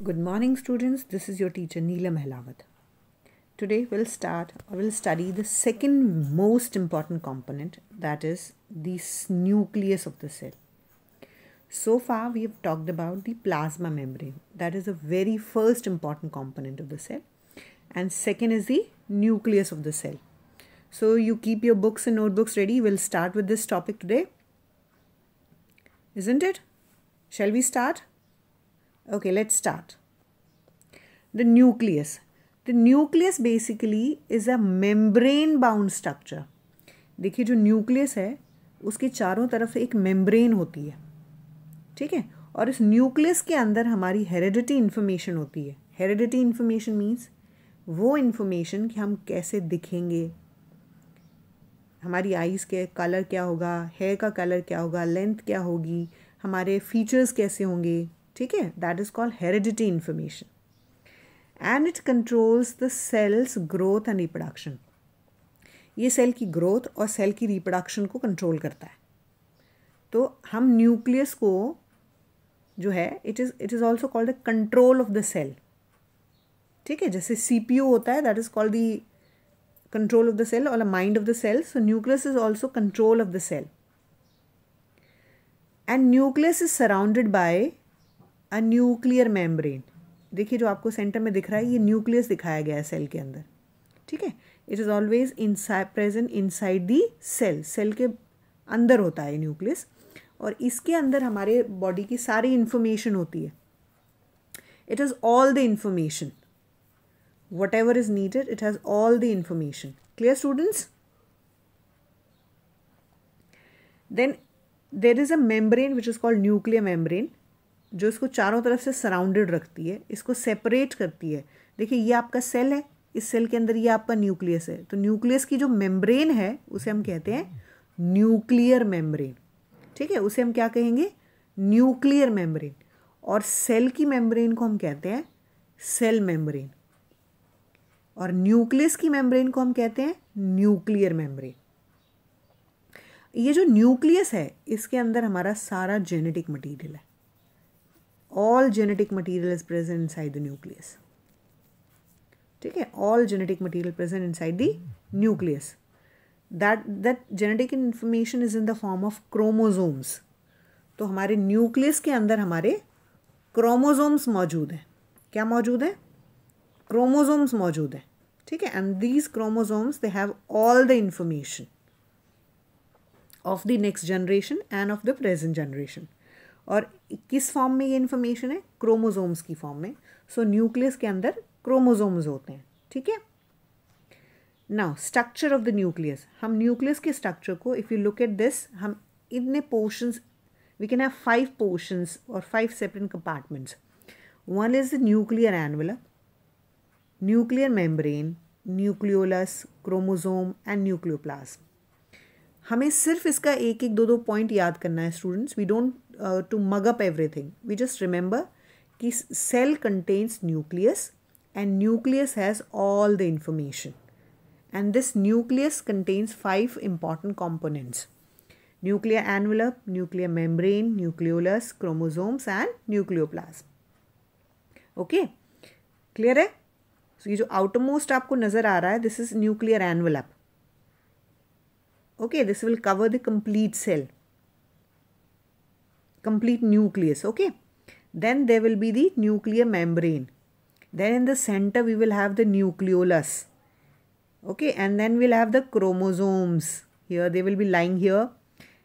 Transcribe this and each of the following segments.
Good morning students, this is your teacher Neela Mahlawat. Today we'll start or we'll study the second most important component that is the nucleus of the cell. So far we have talked about the plasma membrane that is the very first important component of the cell and second is the nucleus of the cell. So you keep your books and notebooks ready. We'll start with this topic today. Isn't it? Shall we start? Okay, let's start. The nucleus. The nucleus basically is a membrane bound structure. देखिए जो nucleus है उसके चारों तरफ एक membrane होती है ठीक है और इस न्यूक्लियस के अंदर हमारी हेरेडिटी इन्फॉर्मेशन होती है हेरेडिटी इन्फॉर्मेशन मीन्स वो इन्फॉर्मेशन कि हम कैसे दिखेंगे हमारी आईज़ के कलर क्या होगा हेयर का कलर क्या होगा लेंथ क्या होगी हमारे फीचर्स कैसे होंगे ठीक है that is called heredity information and it controls the cells growth and reproduction ये सेल की ग्रोथ और सेल की रिप्रोडक्शन को कंट्रोल करता है तो हम न्यूक्लियस को जो है it is it is also called the control of the cell ठीक है जैसे सी पी ओ होता है that is called the control of the cell और mind of the cell so nucleus is also control of the cell and nucleus is surrounded by a nuclear membrane देखिए जो आपको centre में दिख रहा है ये न्यूक्लियस दिखाया गया है सेल के अंदर ठीक है it is always in present inside the cell cell के अंदर होता है न्यूक्लियस और इसके अंदर हमारे बॉडी की सारी इन्फॉर्मेशन होती है it has all the information whatever is needed it has all the information clear students then there is a membrane which is called nuclear membrane जो इसको चारों तरफ से सराउंडेड रखती है इसको सेपरेट करती है देखिए ये आपका सेल है इस सेल के अंदर ये आपका न्यूक्लियस है तो न्यूक्लियस की जो मेम्ब्रेन है उसे हम कहते हैं न्यूक्लियर मेम्ब्रेन ठीक है उसे हम क्या कहेंगे न्यूक्लियर मेम्ब्रेन और सेल की मेम्ब्रेन को हम कहते हैं सेल मेम्ब्रेन और न्यूक्लियस की मेम्ब्रेन को हम कहते हैं न्यूक्लियर मेम्ब्रेन ये जो न्यूक्लियस है इसके अंदर हमारा सारा जेनेटिक मटेरियल है genetic material is present inside the nucleus ठीक है all genetic material present inside the nucleus that that genetic information is in the form of chromosomes तो हमारे न्यूक्लियस के अंदर हमारे क्रोमोजोम्स मौजूद हैं क्या मौजूद है क्रोमोजोम्स मौजूद हैं ठीक है and these chromosomes they have all the information of the next generation and of the present generation और किस फॉर्म में ये इन्फॉर्मेशन है क्रोमोजोम्स की फॉर्म में सो so, न्यूक्लियस के अंदर क्रोमोजोम्स होते हैं ठीक है now structure of the nucleus हम न्यूक्लियस के स्ट्रक्चर को if you look at this हम इतने portions we can have five portions और five separate compartments one is the nuclear envelope nuclear membrane nucleolus chromosome and nucleoplasm हमें सिर्फ इसका एक एक दो दो पॉइंट याद करना है students we don't uh, to mug up everything. We just remember that cell contains nucleus and nucleus has all the information. And this nucleus contains five important components. Nuclear envelope, nuclear membrane, nucleolus, chromosomes and nucleoplasm. Okay, clear है? So, ये outermost आपको नज़र आ रहा this is nuclear envelope. Okay, this will cover the complete cell. complete nucleus okay then there will be the nuclear membrane then in the center we will have the nucleolus okay and then we'll have the chromosomes here they will be lying here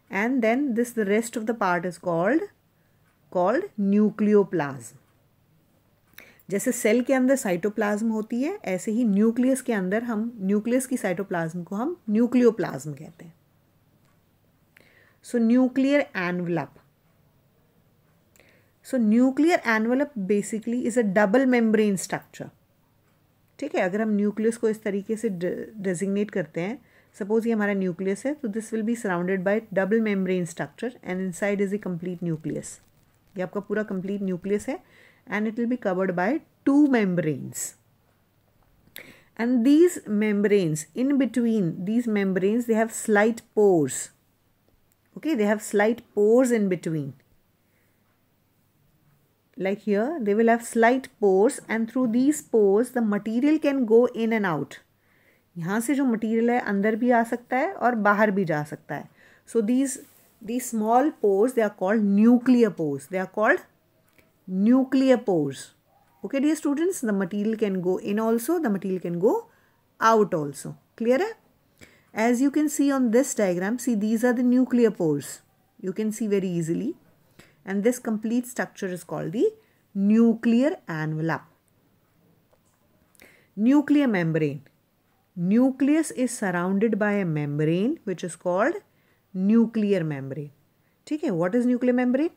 and then this the rest of the part is called called nucleoplasm जैसे cell के अंदर cytoplasm होती है ऐसे ही nucleus के अंदर हम nucleus की साइटोप्लाज्म को हम न्यूक्लियोप्लाज्म कहते हैं so nuclear envelope so nuclear envelope basically is a double membrane structure ठीक है अगर हम न्यूक्लियस को इस तरीके से डेजिग्नेट करते हैं सपोज ये हमारा न्यूक्लियस है तो this will be surrounded by double membrane structure and inside is a complete nucleus ये आपका पूरा कंप्लीट न्यूक्लियस है and it will be covered by two membranes and these membranes in between these membranes they have slight pores okay they have slight pores in between like here they will have slight pores and through these pores the material can go in and out yahan se jo material hai andar bhi aa sakta hai aur bahar bhi ja sakta hai so these these small pores they are called nuclear pores they are called nuclear pores okay dear students the material can go in also the material can go out also clear hai as you can see on this diagram see these are the nuclear pores you can see very easily and this complete structure is called the nuclear envelope. Nuclear membrane. Nucleus is surrounded by a membrane which is called nuclear membrane. Okay. what is nuclear membrane?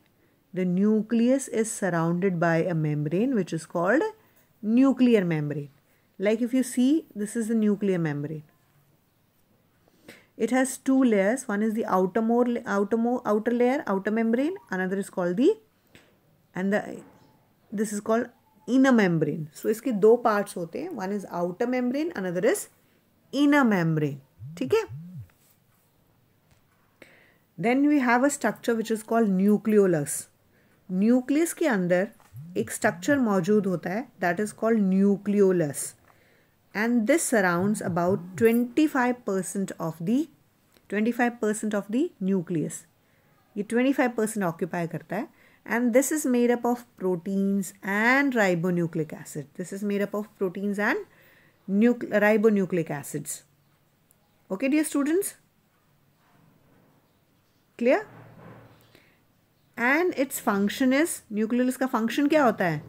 The nucleus is surrounded by a membrane which is called nuclear membrane. Like if you see this is the nuclear membrane. it has two layers one is the outer more outer more outer layer outer membrane another is called the and the this is called inner membrane so iske do parts hote hain one is outer membrane another is inner membrane theek hai then we have a structure which is called nucleolus nucleus ke andar ek structure maujood hota hai that is called nucleolus and this surrounds about 25% of the 25% of the nucleus ये 25% occupy करता है and this is made up of proteins and ribonucleic acid this is made up of proteins and ribonucleic acids okay dear students clear and its function is nucleolus का function क्या होता है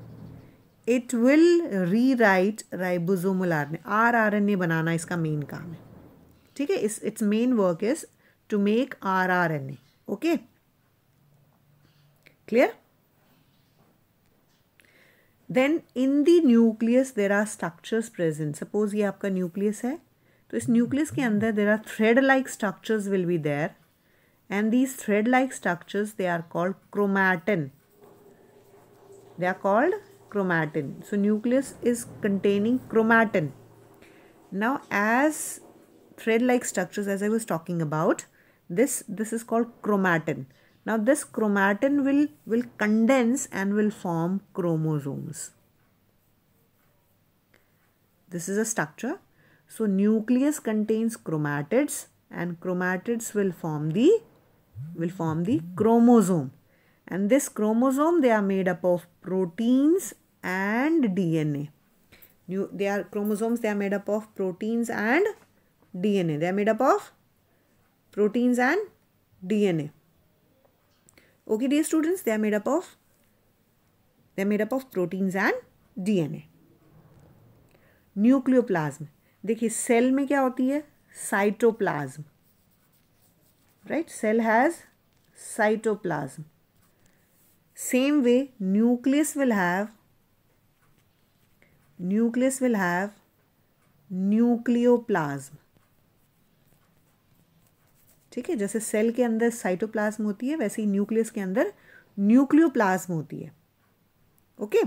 it will rewrite ribosomal R R N A बनाना इसका main काम है ठीक है इस it's main work is to make R R N A okay clear then in the nucleus there are structures present suppose ये आपका nucleus है तो इस न्यूक्लियस के अंदर there are thread like structures will be there and these thread like structures they are called chromatin they are called chromatin so nucleus is containing chromatin now as thread like structures as i was talking about this this is called chromatin now this chromatin will will condense and will form chromosomes this is a structure so nucleus contains chromatids and chromatids will form the will form the chromosome and this chromosome they are made up of proteins and DNA. New, they are chromosomes they are made up of proteins and DNA. They are made up of proteins and DNA. Okay dear students they are made up of they are made up of proteins and DNA. Nucleoplasm. देखिए cell में क्या होती है Cytoplasm. Right? Cell has cytoplasm. same way nucleus will have nucleus will have nucleoplasm ठीक है जैसे cell के अंदर साइटोप्लाज्म होती है वैसे ही न्यूक्लियस के अंदर न्यूक्लियोप्लाज्म होती है okay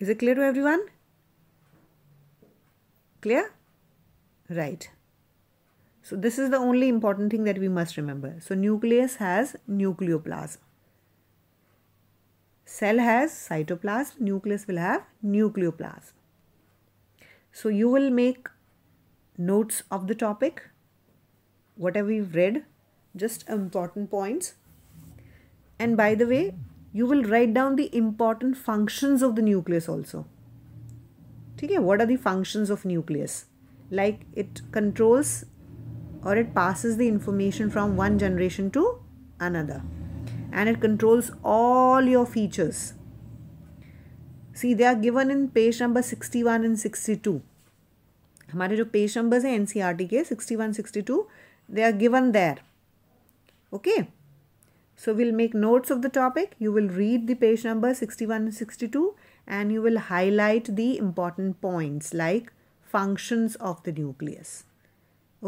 is it clear to everyone clear right So this is the only important thing that we must remember. So nucleus has nucleoplasm. Cell has cytoplasm, nucleus will have nucleoplasm. So you will make notes of the topic, whatever we've read, just important points. And by the way, you will write down the important functions of the nucleus also. Okay, what are the functions of nucleus? Like it controls or it passes the information from one generation to another and it controls all your features. See, they are given in page number 61 and 62. हमारे page numbers are हैं NCERT के 61 62 they are given there okay so we'll make notes of the topic you will read the page number 61 and 62 and you will highlight the important points like functions of the nucleus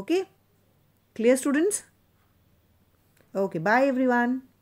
okay Clear students? Okay, bye everyone.